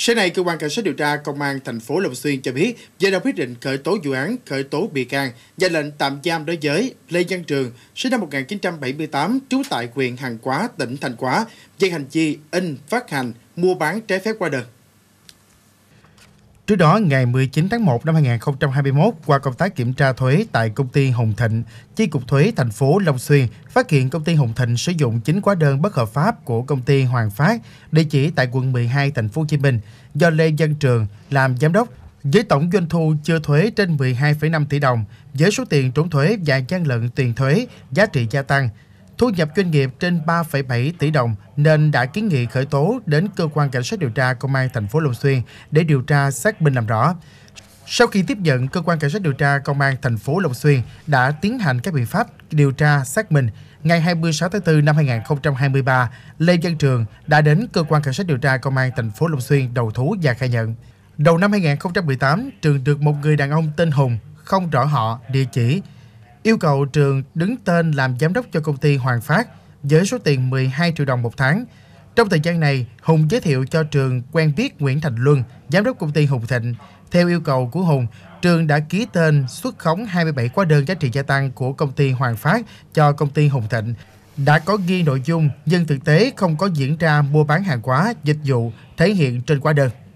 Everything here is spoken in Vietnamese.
Sáng nay, cơ quan cảnh sát điều tra công an thành phố Long Xuyên cho biết vừa ra quyết định khởi tố vụ án, khởi tố bị can và lệnh tạm giam đối với Lê Văn Trường, sinh năm 1978, trú tại huyện Hàng Quá, tỉnh Thành Hóa, về hành vi in, phát hành, mua bán trái phép qua đường. Trước đó, ngày 19 tháng 1 năm 2021, qua công tác kiểm tra thuế tại công ty Hồng Thịnh, Chi cục thuế thành phố Long Xuyên phát hiện công ty Hồng Thịnh sử dụng chính hóa đơn bất hợp pháp của công ty Hoàng Phát, địa chỉ tại quận 12 thành phố Hồ Chí Minh, do Lê Văn Trường làm giám đốc với tổng doanh thu chưa thuế trên 12,5 tỷ đồng, với số tiền trốn thuế và gian lận tiền thuế, giá trị gia tăng thu nhập doanh nghiệp trên 3,7 tỷ đồng nên đã kiến nghị khởi tố đến cơ quan cảnh sát điều tra công an thành phố Long Xuyên để điều tra xác minh làm rõ. Sau khi tiếp nhận, cơ quan cảnh sát điều tra công an thành phố Long Xuyên đã tiến hành các biện pháp điều tra xác minh. Ngày 26 tháng 4 năm 2023, Lê Văn Trường đã đến cơ quan cảnh sát điều tra công an thành phố Long Xuyên đầu thú và khai nhận. Đầu năm 2018, Trường được một người đàn ông tên Hùng, không rõ họ, địa chỉ, yêu cầu trường đứng tên làm giám đốc cho công ty Hoàng Phát với số tiền 12 triệu đồng một tháng. Trong thời gian này, Hùng giới thiệu cho Trường quen biết Nguyễn Thành Luân, giám đốc công ty Hùng Thịnh. Theo yêu cầu của Hùng, Trường đã ký tên xuất khống 27 hóa đơn giá trị gia tăng của công ty Hoàng Phát cho công ty Hùng Thịnh. Đã có ghi nội dung nhưng thực tế không có diễn ra mua bán hàng hóa, dịch vụ thể hiện trên hóa đơn.